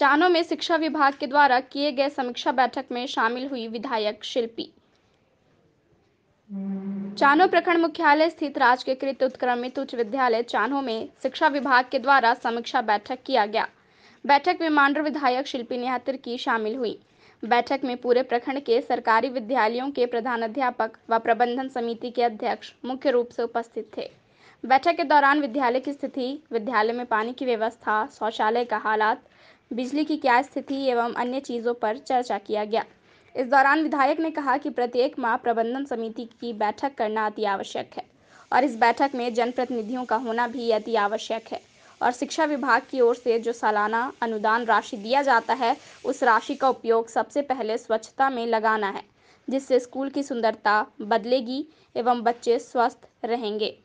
चानो में शिक्षा विभाग के द्वारा किए गए समीक्षा बैठक में शामिल हुई विधायक शिल्पी चानो प्रखंड मुख्यालय स्थित राजकीय कृत उत्क्रमित उच्च विद्यालय चानो में शिक्षा विभाग के द्वारा समीक्षा बैठक किया गया बैठक में मांडर विधायक शिल्पी निहात्र की शामिल हुई बैठक में पूरे प्रखंड के सरकारी विद्यालयों के प्रधान अध्यापक व प्रबंधन समिति के अध्यक्ष मुख्य रूप से उपस्थित थे बैठक के दौरान विद्यालय की स्थिति विद्यालय में पानी की व्यवस्था शौचालय का हालात बिजली की क्या स्थिति एवं अन्य चीज़ों पर चर्चा किया गया इस दौरान विधायक ने कहा कि प्रत्येक माह प्रबंधन समिति की बैठक करना अति आवश्यक है और इस बैठक में जनप्रतिनिधियों का होना भी अति आवश्यक है और शिक्षा विभाग की ओर से जो सालाना अनुदान राशि दिया जाता है उस राशि का उपयोग सबसे पहले स्वच्छता में लगाना है जिससे स्कूल की सुंदरता बदलेगी एवं बच्चे स्वस्थ रहेंगे